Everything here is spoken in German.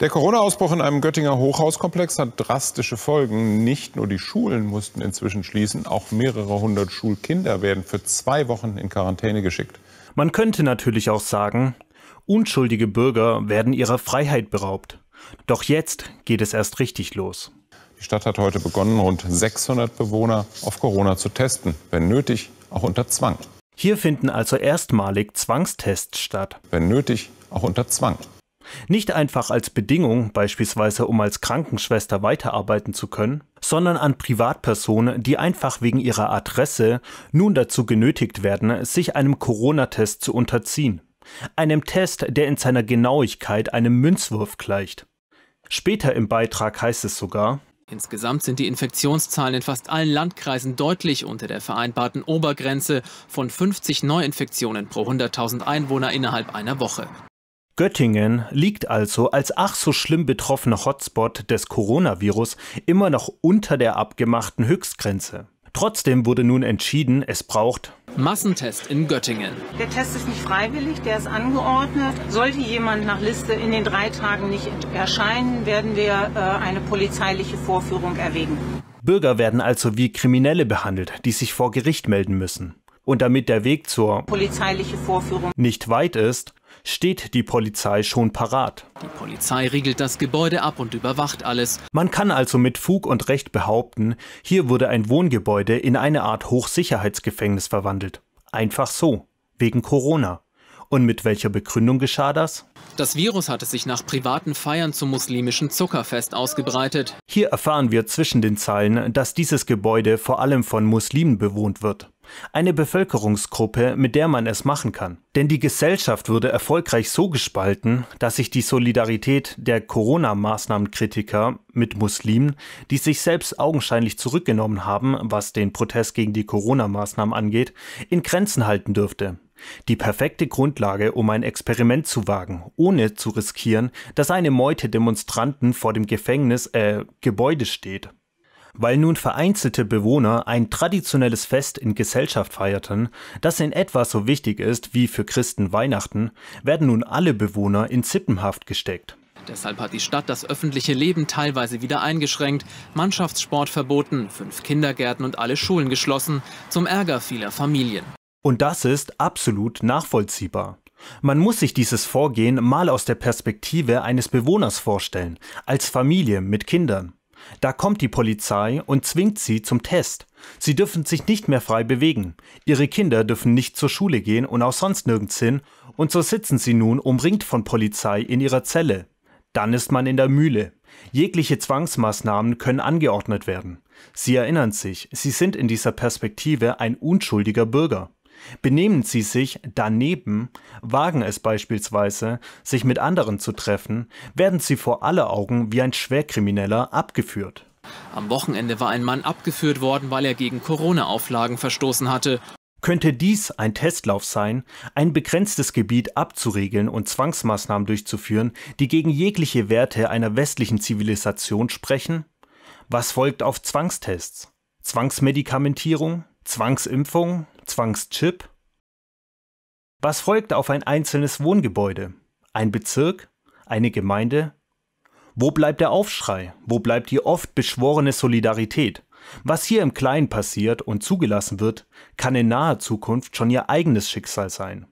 Der Corona-Ausbruch in einem Göttinger Hochhauskomplex hat drastische Folgen. Nicht nur die Schulen mussten inzwischen schließen, auch mehrere hundert Schulkinder werden für zwei Wochen in Quarantäne geschickt. Man könnte natürlich auch sagen, unschuldige Bürger werden ihrer Freiheit beraubt. Doch jetzt geht es erst richtig los. Die Stadt hat heute begonnen, rund 600 Bewohner auf Corona zu testen, wenn nötig, auch unter Zwang. Hier finden also erstmalig Zwangstests statt. Wenn nötig, auch unter Zwang. Nicht einfach als Bedingung, beispielsweise um als Krankenschwester weiterarbeiten zu können, sondern an Privatpersonen, die einfach wegen ihrer Adresse nun dazu genötigt werden, sich einem Corona-Test zu unterziehen. Einem Test, der in seiner Genauigkeit einem Münzwurf gleicht. Später im Beitrag heißt es sogar, Insgesamt sind die Infektionszahlen in fast allen Landkreisen deutlich unter der vereinbarten Obergrenze von 50 Neuinfektionen pro 100.000 Einwohner innerhalb einer Woche. Göttingen liegt also als ach so schlimm betroffener Hotspot des Coronavirus immer noch unter der abgemachten Höchstgrenze. Trotzdem wurde nun entschieden, es braucht Massentest in Göttingen. Der Test ist nicht freiwillig, der ist angeordnet. Sollte jemand nach Liste in den drei Tagen nicht erscheinen, werden wir äh, eine polizeiliche Vorführung erwägen. Bürger werden also wie Kriminelle behandelt, die sich vor Gericht melden müssen. Und damit der Weg zur polizeiliche Vorführung nicht weit ist, steht die Polizei schon parat. Die Polizei riegelt das Gebäude ab und überwacht alles. Man kann also mit Fug und Recht behaupten, hier wurde ein Wohngebäude in eine Art Hochsicherheitsgefängnis verwandelt. Einfach so, wegen Corona. Und mit welcher Begründung geschah das? Das Virus hatte sich nach privaten Feiern zum muslimischen Zuckerfest ausgebreitet. Hier erfahren wir zwischen den Zeilen, dass dieses Gebäude vor allem von Muslimen bewohnt wird. Eine Bevölkerungsgruppe, mit der man es machen kann. Denn die Gesellschaft würde erfolgreich so gespalten, dass sich die Solidarität der Corona-Maßnahmenkritiker mit Muslimen, die sich selbst augenscheinlich zurückgenommen haben, was den Protest gegen die Corona-Maßnahmen angeht, in Grenzen halten dürfte. Die perfekte Grundlage, um ein Experiment zu wagen, ohne zu riskieren, dass eine Meute Demonstranten vor dem Gefängnis, äh, Gebäude steht. Weil nun vereinzelte Bewohner ein traditionelles Fest in Gesellschaft feierten, das in etwa so wichtig ist wie für Christen Weihnachten, werden nun alle Bewohner in Zippenhaft gesteckt. Deshalb hat die Stadt das öffentliche Leben teilweise wieder eingeschränkt, Mannschaftssport verboten, fünf Kindergärten und alle Schulen geschlossen, zum Ärger vieler Familien. Und das ist absolut nachvollziehbar. Man muss sich dieses Vorgehen mal aus der Perspektive eines Bewohners vorstellen, als Familie mit Kindern. Da kommt die Polizei und zwingt sie zum Test. Sie dürfen sich nicht mehr frei bewegen. Ihre Kinder dürfen nicht zur Schule gehen und auch sonst nirgends hin. Und so sitzen sie nun umringt von Polizei in ihrer Zelle. Dann ist man in der Mühle. Jegliche Zwangsmaßnahmen können angeordnet werden. Sie erinnern sich, sie sind in dieser Perspektive ein unschuldiger Bürger. Benehmen sie sich daneben, wagen es beispielsweise, sich mit anderen zu treffen, werden sie vor aller Augen wie ein Schwerkrimineller abgeführt. Am Wochenende war ein Mann abgeführt worden, weil er gegen Corona-Auflagen verstoßen hatte. Könnte dies ein Testlauf sein, ein begrenztes Gebiet abzuregeln und Zwangsmaßnahmen durchzuführen, die gegen jegliche Werte einer westlichen Zivilisation sprechen? Was folgt auf Zwangstests? Zwangsmedikamentierung? Zwangsimpfung? Zwangschip? Was folgt auf ein einzelnes Wohngebäude? Ein Bezirk? Eine Gemeinde? Wo bleibt der Aufschrei? Wo bleibt die oft beschworene Solidarität? Was hier im Kleinen passiert und zugelassen wird, kann in naher Zukunft schon ihr eigenes Schicksal sein.